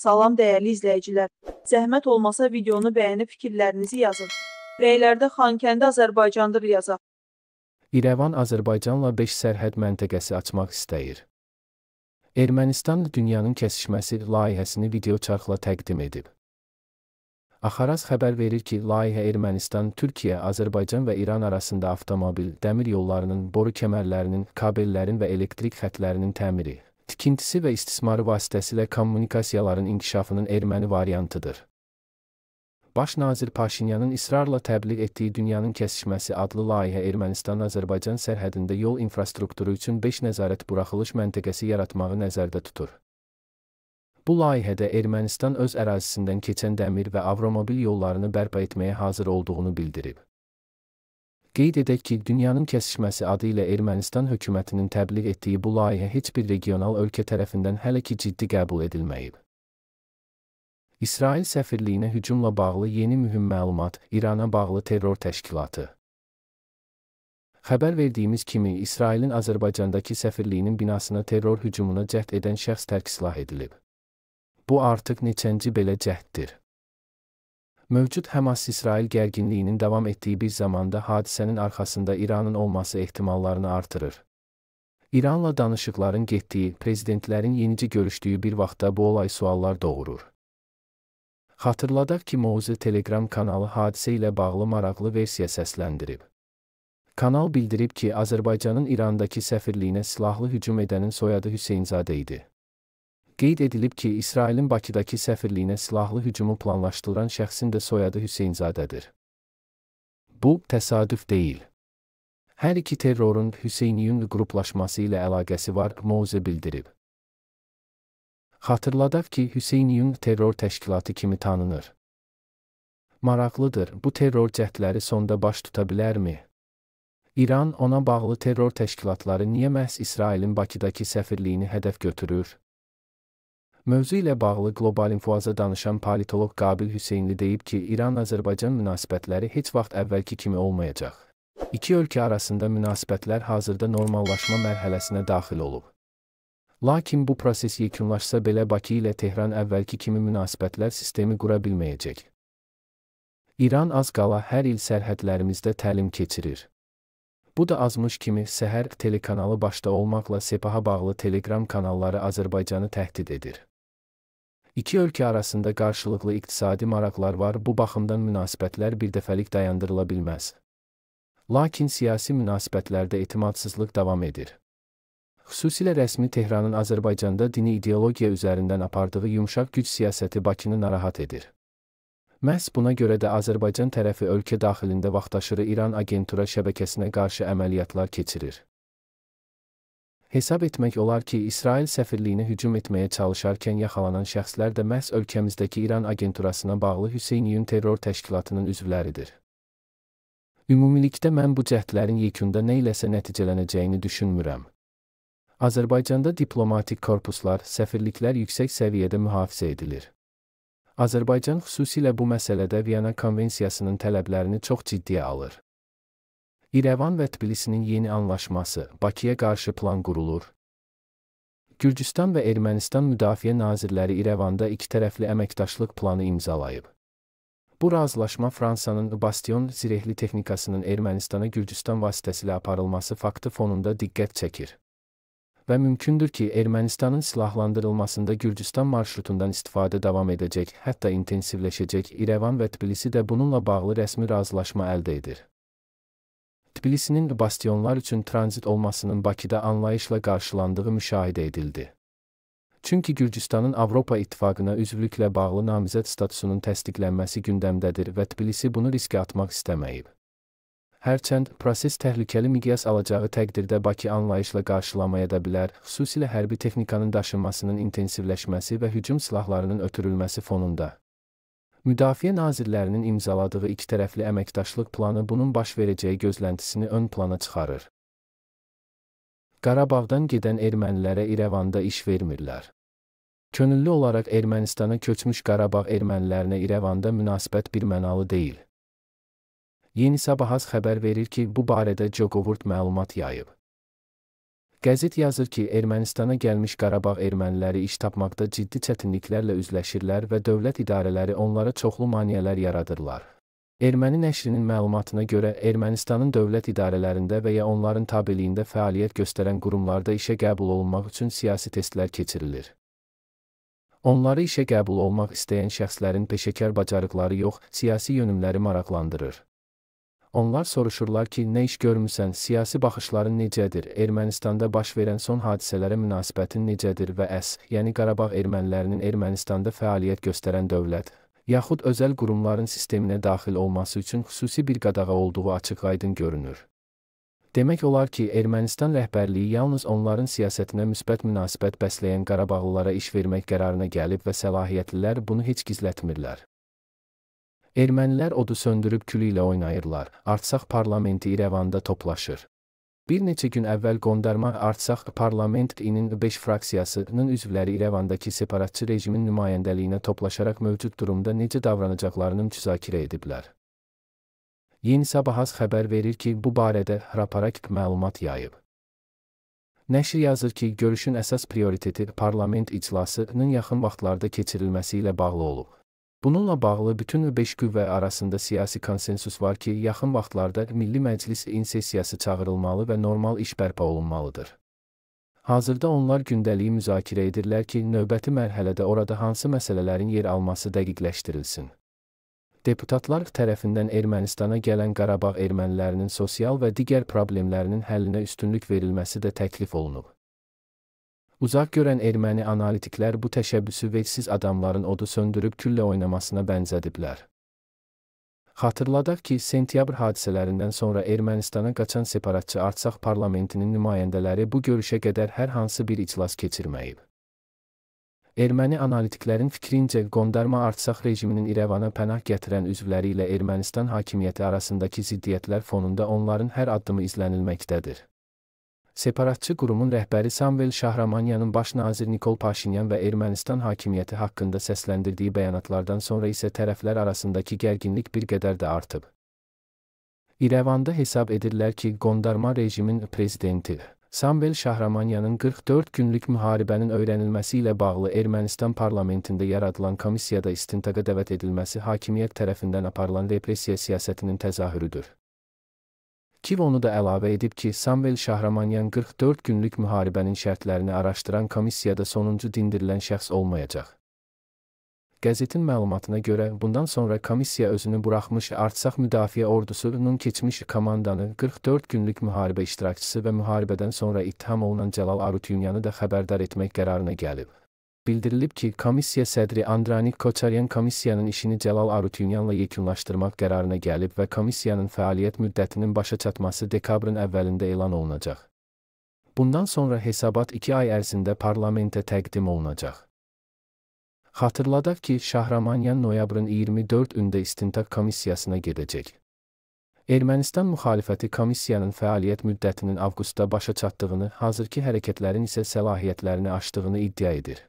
Salam dəyərli izləyicilər. Zəhmət olmasa videonu bəyənib fikirlərinizi yazın. Rəylərdə Xankəndi Azərbaycandır yazaq. İrəvan Azərbaycanla 5 sərhəd məntəqəsi açmaq istəyir. Ermənistan dünyanın kəsişməsi layihəsini video çarxla təqdim edib. Axaraz xəbər verir ki, layihə Ermənistan, Türkiyə, Azərbaycan və İran arasında avtomobil, dəmir yollarının, boru kəmərlərinin, kabellərin və elektrik xətlərinin təmiri, tikintisi və istismarı vasitəsilə kommunikasiyaların inkişafının erməni variantıdır. Baş nazir Paşinyanın israrla təbliğ etdiyi Dünyanın Kəsişməsi adlı layihə Ermənistan-Azərbaycan sərhədində yol infrastrukturu üçün 5 nəzarət buraxılış məntəqəsi yaratmağı nəzərdə tutur. Bu layihədə Ermənistan öz ərazisindən keçən dəmir və avtomobil yollarını bərpa etməyə hazır olduğunu bildirib. Qeyd edək ki, dünyanın kəsişməsi adı ilə Ermənistan hökumətinin təbliğ etdiyi bu layihə heç bir regional ölkə tərəfindən hələ ki ciddi qəbul edilməyib. İsrail səfirliyinə hücumla bağlı yeni mühüm məlumat İrana bağlı terror təşkilatı. Xəbər verdiyimiz kimi İsrailin Azərbaycandakı səfirliyinin binasına terror hücumuna cəhd edən şəxs tərksilah edilib. Bu artıq neçənci belə cəhddir? Mövcud Həmas-İsrail gərginliyinin davam etdiyi bir zamanda hadisənin arxasında İranın olması ehtimallarını artırır. İranla danışıqların getdiyi, prezidentlərin yenicə görüşdüyü bir vaxtda bu olay suallar doğurur. Xatırladaq ki, Moğuzu Telegram kanalı hadisə ilə bağlı maraqlı versiya səsləndirib. Kanal bildirib ki, Azərbaycanın İrandakı səfirliyinə silahlı hücum edənin soyadı Hüseynzadə idi. Qeyd edilib ki, İsrailin Bakıdakı səfirliyinə silahlı hücumu planlaşdıran şəxsin də soyadı Hüseynzadədir. Bu təsadüf deyil. Hər iki terrorun Hüseyniyun qruplaşması ilə əlaqəsi var, Moze bildirib. Xatırladaq ki, Hüseyniyun terror təşkilatı kimi tanınır. Maraqlıdır, bu terror cəhdləri sonda baş tuta bilərmi? İran ona bağlı terror təşkilatları niyə məhz İsrailin Bakıdakı səfirliyini hədəf götürür? Mövzu ilə bağlı Qlobal İnfuaza danışan politoloq Qabil Hüseynli deyib ki, İran-Azərbaycan münasibətləri heç vaxt əvvəlki kimi olmayacaq. İki ölkə arasında münasibətlər hazırda normallaşma mərhələsinə daxil olub. Lakin bu proses yekunlaşsa belə Bakı ilə Tehran əvvəlki kimi münasibətlər sistemi qura bilməyəcək. İran az qala hər il sərhədlərimizdə təlim keçirir. Bu da azmış kimi Səhər telekanalı başda olmaqla Sepaha bağlı Telegram kanalları Azərbaycanı təhdid edir. İki ölkə arasında qarşılıqlı iqtisadi maraqlar var, bu baxımdan münasibətlər birdəfəlik dayandırıla bilməz. Lakin siyasi münasibətlərdə etimadsızlıq davam edir. Xüsusilə rəsmi Tehranın Azərbaycanda dini ideologiya üzərindən apardığı yumşaq güc siyasəti Bakını narahat edir. Məhz buna görə də Azərbaycan tərəfi ölkə daxilində vaxtaşırı İran agentura şəbəkəsinə qarşı əməliyyatlar keçirir. Hesab etmək olar ki, İsrail səfirliyinə hücum etməyə çalışarkən yaxalanan şəxslər də məhz ölkəmizdəki İran agenturasına bağlı Hüseyniyun terror təşkilatının üzvləridir. Ümumilikdə mən bu cəhdlərin yekunda nə iləsə nəticələnəcəyini düşünmürəm. Azərbaycanda diplomatik korpuslar, səfirliklər yüksək səviyyədə mühafizə edilir. Azərbaycan xüsusilə bu məsələdə Viyana Konvensiyasının tələblərini çox ciddiyə alır. İrəvan və Tbilisinin yeni anlaşması, Bakıya qarşı plan qurulur. Gürcüstan və Ermənistan müdafiə nazirləri İrəvanda ikitərəfli əməkdaşlıq planı imzalayıb. Bu razılaşma Fransanın Bastion zirehli texnikasının Ermənistana Gürcüstan vasitəsilə aparılması faktı fonunda diqqət çəkir. Və mümkündür ki, Ermənistanın silahlandırılmasında Gürcüstan marşrutundan istifadə davam edəcək, hətta intensivləşəcək. İrəvan və Tbilisi də bununla bağlı rəsmi razılaşma əldə edir. Tbilisinin bastionlar üçün tranzit olmasının Bakıda anlayışla qarşılandığı müşahidə edildi. Çünki Gürcüstanın Avropa İttifaqına üzvlüklə bağlı namizəd statusunun təsdiqlənməsi gündəmdədir və Tbilisi bunu riskə atmaq istəməyib. Hərçənd proses təhlükəli miqyas alacağı təqdirdə Bakı anlayışla qarşılamaya da bilər, xüsusilə hərbi texnikanın daşınmasının intensivləşməsi və hücum silahlarının ötürülməsi fonunda. Müdafiə Nazirlərinin imzaladığı ikitərəfli əməkdaşlıq planı bunun baş verəcəyi gözləntisini ön plana çıxarır. Qarabağdan gedən ermənilərə İrəvanda iş vermirlər. Könüllü olaraq Ermənistana köçmüş Qarabağ ermənilərinə İrəvanda münasibət birmənalı deyil. Yeni Sabahaz xəbər verir ki, bu barədə Coqovurt məlumat yayıb. Qəzet yazır ki, Ermənistana gəlmiş Qarabağ erməniləri iş tapmaqda ciddi çətinliklərlə üzləşirlər və dövlət idarələri onlara çoxlu maneələr yaradırlar. Erməni nəşrinin məlumatına görə Ermənistanın dövlət idarələrində və ya onların tabeliyində fəaliyyət göstərən qurumlarda işə qəbul olunmaq üçün siyasi testlər keçirilir. Onları işə qəbul olmaq istəyən şəxslərin peşəkar bacarıqları yox, siyasi yönümləri maraqlandırır. Onlar soruşurlar ki, nə iş görmüsən, siyasi baxışların necədir, Ermənistanda baş verən son hadisələrə münasibətin necədir və əs, yəni Qarabağ ermənilərinin Ermənistanda fəaliyyət göstərən dövlət, yaxud özəl qurumların sisteminə daxil olması üçün xüsusi bir qadağa olduğu açıq-aydın görünür. Demək olar ki, Ermənistan rəhbərliyi yalnız onların siyasətinə müsbət münasibət bəsləyən Qarabağlılara iş vermək qərarına gəlib və səlahiyyətlilər bunu heç gizlətmirlər. Ermənilər odu söndürüb külü ilə oynayırlar. Artsaq parlamenti İrəvanda toplaşır. Bir neçə gün əvvəl qondarma Artsaq parlamentinin 5 fraksiyasının üzvləri İrəvandakı separatçı rejimin nümayəndəliyinə toplaşaraq mövcud durumda necə davranacaqlarını müzakirə ediblər. Yeni Sabahaz xəbər verir ki, bu barədə Hraparak məlumat yayıb. Nəşr yazır ki, görüşün əsas prioriteti parlament iclasının yaxın vaxtlarda keçirilməsi ilə bağlı olub. Bununla bağlı bütün beş qüvvə arasında siyasi konsensus var ki, yaxın vaxtlarda Milli Məclis insessiyası çağırılmalı və normal iş bərpa olunmalıdır. Hazırda onlar gündəliyi müzakirə edirlər ki, növbəti mərhələdə orada hansı məsələlərin yer alması dəqiqləşdirilsin. Deputatlar tərəfindən Ermənistana gələn Qarabağ ermənilərinin sosial və digər problemlərinin həllinə üstünlük verilməsi də təklif olunub. Uzaq görən erməni analitiklər bu təşəbbüsü vecsiz adamların odu söndürüb küllə oynamasına bənzədiblər. Xatırladaq ki, sentyabr hadisələrindən sonra Ermənistana qaçan separatçı Artsaq parlamentinin nümayəndələri bu görüşə qədər hər hansı bir iclas keçirməyib. Erməni analitiklərin fikrincə Qondarma Artsaq rejiminin İrəvana pənah gətirən üzvləri ilə Ermənistan hakimiyyəti arasındakı ziddiyyətlər fonunda onların hər addımı izlənilməkdədir separatçı qurumun rəhbəri Samvel Şahramanyanın baş nazir Nikol Paşinyan və Ermənistan hakimiyyəti haqqında səsləndirdiyi bəyanatlardan sonra isə tərəflər arasındakı gərginlik bir qədər də artıb. İrəvanda hesab edirlər ki, qondarma rejimin prezidenti Samvel Şahramanyanın 44 günlük müharibənin öyrənilməsi ilə bağlı Ermənistan parlamentində yaradılan komissiyada istintaqa dəvət edilməsi hakimiyyət tərəfindən aparılan repressiya siyasətinin təzahürüdür. Kiv onu da əlavə edib ki, Samuel Şahramanyan 44 günlük müharibənin şərtlərini araşdıran komissiyada sonuncu dindirilən şəxs olmayacaq. Qəzetin məlumatına görə bundan sonra komissiya özünü buraxmış Artsaq Müdafiə Ordusunun keçmiş komandanı 44 günlük müharibə iştirakçısı və müharibədən sonra ittiham olunan Cəlal Arutyunyanı da xəbərdar etmək qərarına gəlib. Bildirilib ki, komissiya sədri Andranik Koçaryan komissiyanın işini Cəlal Arutyunyanla yekunlaşdırmaq qərarına gəlib və komissiyanın fəaliyyət müddətinin başa çatması dekabrın əvvəlində elan olunacaq. Bundan sonra hesabat 2 ay ərzində parlamentə təqdim olunacaq. Xatırladaq ki, Şahramanyan noyabrın 24-ündə istintaq komissiyasına gedəcək. Ermənistan müxalifəti komissiyanın fəaliyyət müddətinin avqustda başa çatdığını, hazırki hərəkətlərin isə səlahiyyətlərini aşdığını iddia edir.